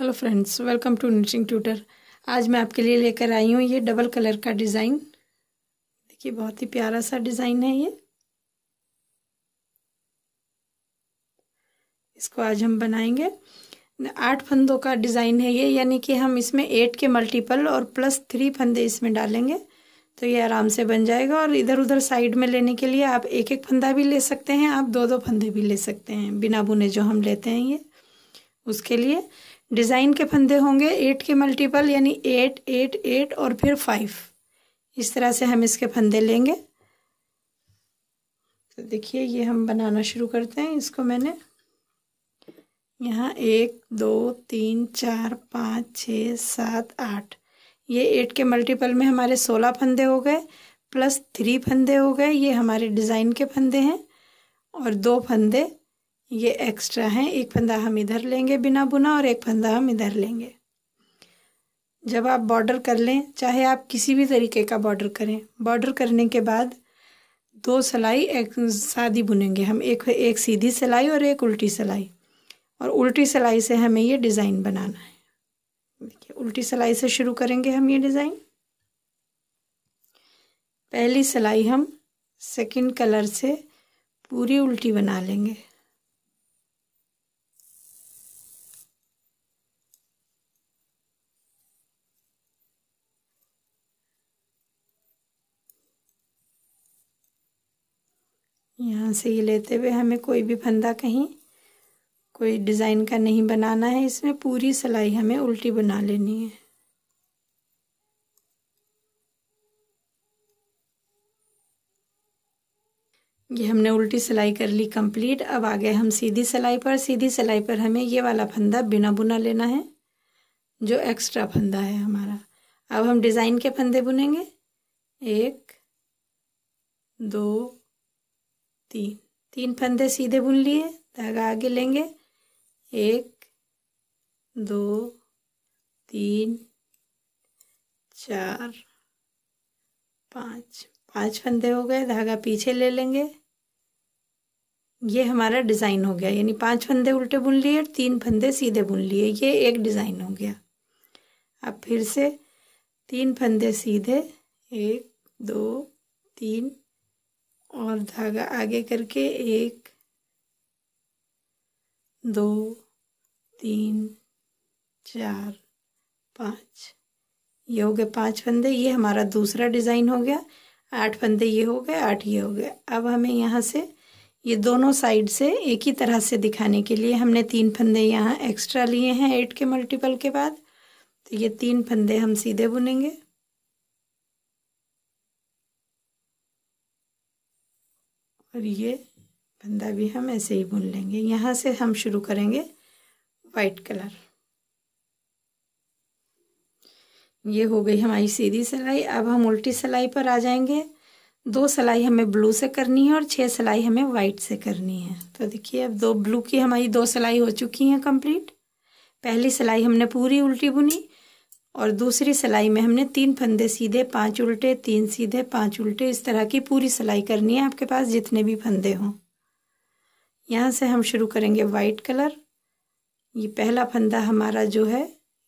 Hello friends welcome to Niching Tutor आज मैं आपके लिए लेकर आई हूँ ये डबल कलर का डिज़ाइन देखिए बहुत ही प्यारा सा डिज़ाइन है ये इसको आज हम बनाएंगे आठ फंदों का डिज़ाइन है ये यानी कि हम इसमें एट के मल्टीपल और प्लस थ्री फंदे इसमें डालेंगे तो ये आराम से बन जाएगा और इधर उधर साइड में लेने के लिए आप एक एक फंदा भी ले सकते हैं आप दो दो फंदे भी ले सकते हैं बिना बुने जो हम लेते हैं ये उसके लिए डिज़ाइन के फंदे होंगे एट के मल्टीपल यानी एट एट एट और फिर फाइव इस तरह से हम इसके फंदे लेंगे तो देखिए ये हम बनाना शुरू करते हैं इसको मैंने यहाँ एक दो तीन चार पाँच छ सात आठ ये एट के मल्टीपल में हमारे सोलह फंदे हो गए प्लस थ्री फंदे हो गए ये हमारे डिज़ाइन के फंदे हैं और दो फंदे ये एक्स्ट्रा हैं एक फंदा हम इधर लेंगे बिना बुना और एक फंदा हम इधर लेंगे जब आप बॉर्डर कर लें चाहे आप किसी भी तरीके का बॉर्डर करें बॉर्डर करने के बाद दो सिलाई एक सादी बुनेंगे हम एक एक सीधी सिलाई और एक उल्टी सिलाई और उल्टी सिलाई से हमें ये डिज़ाइन बनाना है देखिए उल्टी सिलाई से शुरू करेंगे हम ये डिज़ाइन पहली सिलाई हम सेकंड कलर से पूरी उल्टी बना लेंगे यहाँ से ये लेते हुए हमें कोई भी फंदा कहीं कोई डिज़ाइन का नहीं बनाना है इसमें पूरी सिलाई हमें उल्टी बना लेनी है ये हमने उल्टी सिलाई कर ली कंप्लीट अब आ गए हम सीधी सिलाई पर सीधी सिलाई पर हमें ये वाला फंदा बिना बुना लेना है जो एक्स्ट्रा फंदा है हमारा अब हम डिज़ाइन के फंदे बुनेंगे एक दो तीन तीन फंदे सीधे बुन लिए धागा आगे लेंगे एक दो तीन चार पाँच पाँच फंदे हो गए धागा पीछे ले लेंगे ये हमारा डिज़ाइन हो गया यानी पांच फंदे उल्टे बुन लिए और तीन फंदे सीधे बुन लिए ये एक डिज़ाइन हो गया अब फिर से तीन फंदे सीधे एक दो तीन और धागा आगे करके एक दो तीन चार पाँच ये हो गए पाँच फंदे ये हमारा दूसरा डिज़ाइन हो गया आठ फंदे ये हो गए आठ ये हो गए अब हमें यहाँ से ये दोनों साइड से एक ही तरह से दिखाने के लिए हमने तीन फंदे यहाँ एक्स्ट्रा लिए हैं एट के मल्टीपल के बाद तो ये तीन फंदे हम सीधे बुनेंगे और ये फंदा भी हम ऐसे ही बुन लेंगे यहाँ से हम शुरू करेंगे वाइट कलर ये हो गई हमारी सीधी सिलाई अब हम उल्टी सिलाई पर आ जाएंगे दो सिलाई हमें ब्लू से करनी है और छह सिलाई हमें वाइट से करनी है तो देखिए अब दो ब्लू की हमारी दो सिलाई हो चुकी हैं कंप्लीट पहली सिलाई हमने पूरी उल्टी बुनी और दूसरी सिलाई में हमने तीन फंदे सीधे पांच उल्टे तीन सीधे पांच उल्टे इस तरह की पूरी सिलाई करनी है आपके पास जितने भी फंदे हों यहाँ से हम शुरू करेंगे वाइट कलर ये पहला फंदा हमारा जो है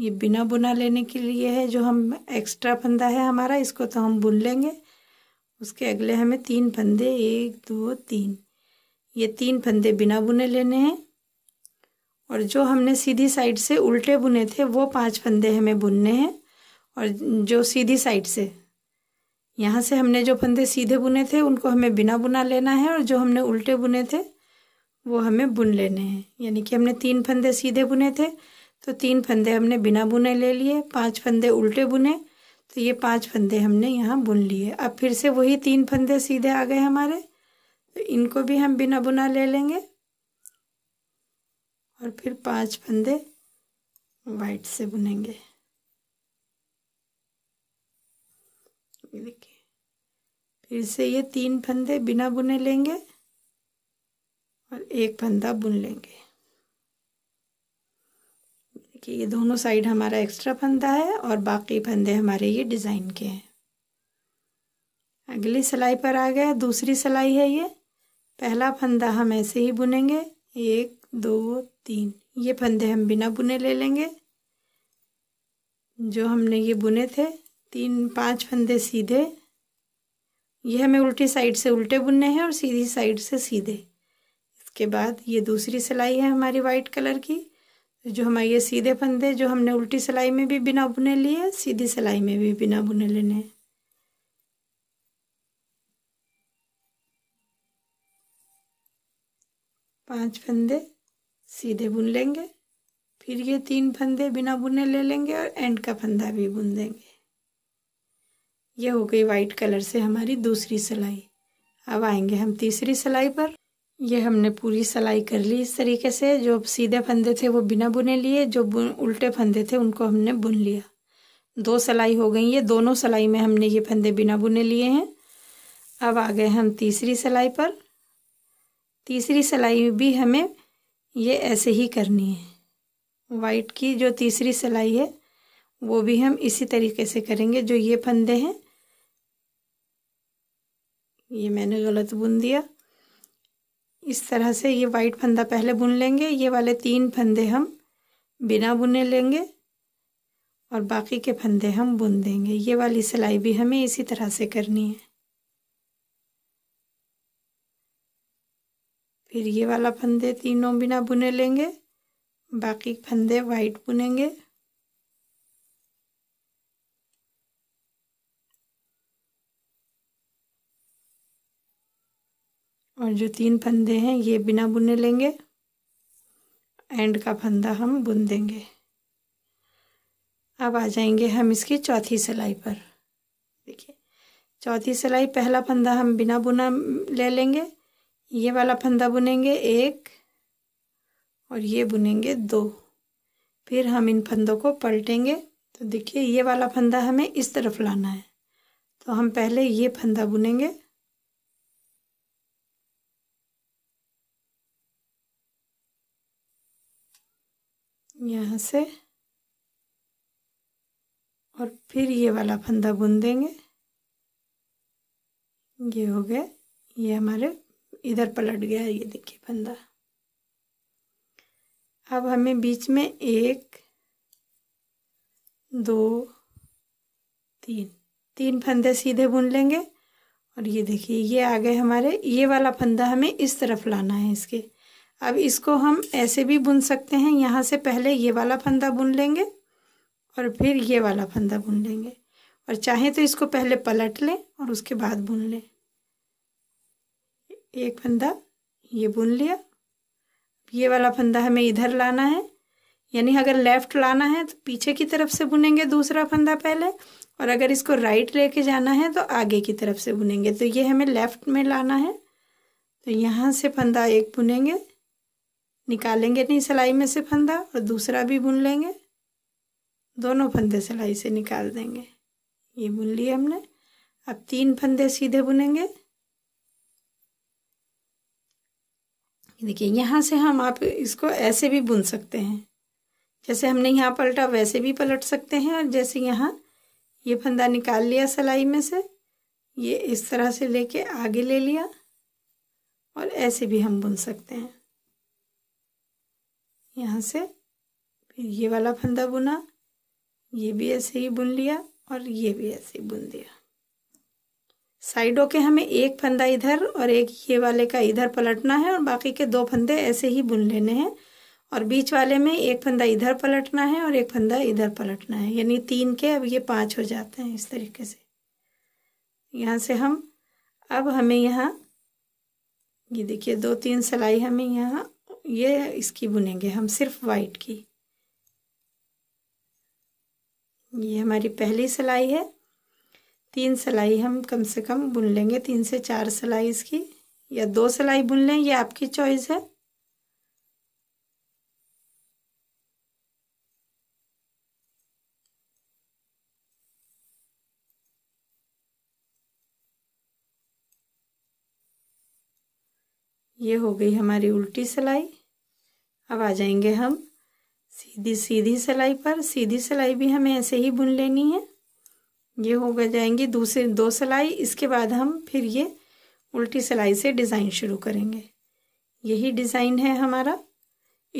ये बिना बुना लेने के लिए है जो हम एक्स्ट्रा फंदा है हमारा इसको तो हम बुन लेंगे उसके अगले हमें तीन फंदे एक दो तीन ये तीन फंदे बिना बुने लेने हैं और जो हमने सीधी साइड से उल्टे बुने थे वो पांच फंदे हमें बुनने हैं और जो सीधी साइड से यहाँ से हमने जो फंदे सीधे बुने थे उनको हमें बिना बुना लेना है और जो हमने उल्टे बुने थे वो हमें बुन लेने हैं यानी कि हमने तीन फंदे सीधे बुने थे तो तीन फंदे हमने बिना बुने ले लिए पांच फंदे उल्टे बुने तो ये पांच फंदे हमने यहाँ बुन लिए अब फिर से वही तीन फंदे सीधे आ गए हमारे तो इनको भी हम बिना बुना ले लेंगे और फिर पांच फंदे वाइट से बुनेंगे देखिए फिर से ये तीन फंदे बिना बुने लेंगे और एक फंदा बुन लेंगे देखिए ये दोनों साइड हमारा एक्स्ट्रा फंदा है और बाकी फंदे हमारे ये डिज़ाइन के हैं अगली सिलाई पर आ गए दूसरी सिलाई है ये पहला फंदा हम ऐसे ही बुनेंगे एक दो तीन ये फंदे हम बिना बुने ले लेंगे जो हमने ये बुने थे तीन पांच फंदे सीधे ये हमें उल्टी साइड से उल्टे बुनने हैं और सीधी साइड से सीधे इसके बाद ये दूसरी सिलाई है हमारी वाइट कलर की जो हमारे ये सीधे फंदे जो हमने उल्टी सिलाई में भी बिना बुने लिए सीधी सिलाई में भी बिना बुने लेने हैं पांच फंदे सीधे बुन लेंगे फिर ये तीन फंदे बिना बुने ले लेंगे और एंड का फंदा भी बुन देंगे ये हो गई वाइट कलर से हमारी दूसरी सिलाई अब आएंगे हम तीसरी सिलाई पर ये हमने पूरी सिलाई कर ली इस तरीके से जो सीधे फंदे थे वो बिना बुने लिए जो बुन उल्टे फंदे थे उनको हमने बुन लिया दो सिलाई हो गई है दोनों सिलाई में हमने ये फंदे बिना बुने लिए हैं अब आ गए हम तीसरी सिलाई पर तीसरी सिलाई भी हमें ये ऐसे ही करनी है वाइट की जो तीसरी सिलाई है वो भी हम इसी तरीके से करेंगे जो ये फंदे हैं ये मैंने गलत बुन दिया इस तरह से ये वाइट फंदा पहले बुन लेंगे ये वाले तीन फंदे हम बिना बुने लेंगे और बाकी के फंदे हम बुन देंगे ये वाली सिलाई भी हमें इसी तरह से करनी है फिर ये वाला फंदे तीनों बिना बुने लेंगे बाकी फंदे वाइट बुनेंगे और जो तीन फंदे हैं ये बिना बुने लेंगे एंड का फंदा हम बुन देंगे अब आ जाएंगे हम इसकी चौथी सिलाई पर देखिए चौथी सिलाई पहला फंदा हम बिना बुना ले लेंगे ये वाला फंदा बुनेंगे एक और ये बुनेंगे दो फिर हम इन फंदों को पलटेंगे तो देखिए ये वाला फंदा हमें इस तरफ लाना है तो हम पहले ये फंदा बुनेंगे यहाँ से और फिर ये वाला फंदा बुन देंगे ये हो गए ये हमारे इधर पलट गया ये देखिए फंदा अब हमें बीच में एक दो तीन तीन फंदे सीधे बुन लेंगे और ये देखिए ये आ गए हमारे ये वाला फंदा हमें इस तरफ लाना है इसके अब इसको हम ऐसे भी बुन सकते हैं यहाँ से पहले ये वाला फंदा बुन लेंगे और फिर ये वाला फंदा बुन लेंगे और चाहे तो इसको पहले पलट लें और उसके बाद बुन लें एक फंदा ये बुन लिया ये वाला फंदा हमें इधर लाना है यानी अगर लेफ़्ट लाना है तो पीछे की तरफ से बुनेंगे दूसरा फंदा पहले और अगर इसको राइट लेके जाना है तो आगे की तरफ से बुनेंगे तो ये हमें लेफ़्ट में लाना है तो यहाँ से फंदा एक बुनेंगे निकालेंगे नहीं सिलाई में से फंदा और दूसरा भी बुन लेंगे दोनों फंदे सिलाई से निकाल देंगे ये बुन लिए हमने अब तीन फंदे सीधे बुनेंगे देखिए यहाँ से हम आप इसको ऐसे भी बुन सकते हैं जैसे हमने यहाँ पलटा वैसे भी पलट सकते हैं और जैसे यहाँ ये फंदा निकाल लिया सिलाई में से ये इस तरह से लेके आगे ले लिया और ऐसे भी हम बुन सकते हैं यहाँ से फिर ये वाला फंदा बुना ये भी ऐसे ही बुन लिया और ये भी ऐसे ही बुन दिया साइडों के हमें एक फंदा इधर और एक ये वाले का इधर पलटना है और बाकी के दो फंदे ऐसे ही बुन लेने हैं और बीच वाले में एक फंदा इधर पलटना है और एक फंदा इधर पलटना है यानी तीन के अब ये पांच हो जाते हैं इस तरीके से यहाँ से हम अब हमें यहाँ ये देखिए दो तीन सिलाई हमें यहाँ ये इसकी बुनेंगे हम सिर्फ वाइट की ये हमारी पहली सिलाई है तीन सिलाई हम कम से कम बुन लेंगे तीन से चार सिलाई इसकी या दो सिलाई बुन लें ये आपकी चॉइस है ये हो गई हमारी उल्टी सिलाई अब आ जाएंगे हम सीधी सीधी सिलाई पर सीधी सिलाई भी हमें ऐसे ही बुन लेनी है ये हो गए जाएंगे दूसरी दो सिलाई इसके बाद हम फिर ये उल्टी सिलाई से डिज़ाइन शुरू करेंगे यही डिज़ाइन है हमारा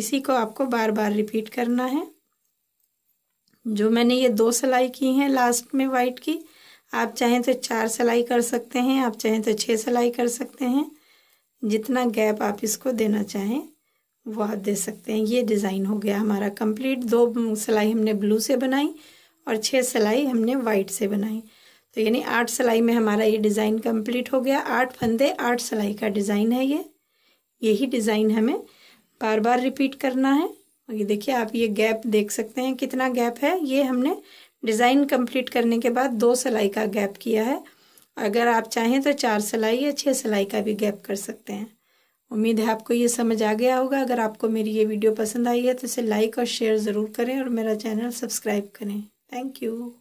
इसी को आपको बार बार रिपीट करना है जो मैंने ये दो सिलाई की हैं लास्ट में वाइट की आप चाहें तो चार सिलाई कर सकते हैं आप चाहें तो छः सिलाई कर सकते हैं जितना गैप आप इसको देना चाहें वो आप दे सकते हैं ये डिज़ाइन हो गया हमारा कंप्लीट दो सिलाई हमने ब्लू से बनाई और छः सिलाई हमने वाइट से बनाई तो यानी आठ सिलाई में हमारा ये डिज़ाइन कंप्लीट हो गया आठ फंदे आठ सिलाई का डिज़ाइन है ये यही डिज़ाइन हमें बार बार रिपीट करना है और ये देखिए आप ये गैप देख सकते हैं कितना गैप है ये हमने डिज़ाइन कंप्लीट करने के बाद दो सिलाई का गैप किया है अगर आप चाहें तो चार सिलाई या छः सिलाई का भी गैप कर सकते हैं उम्मीद है आपको ये समझ आ गया होगा अगर आपको मेरी ये वीडियो पसंद आई है तो इसे लाइक और शेयर ज़रूर करें और मेरा चैनल सब्सक्राइब करें Thank you.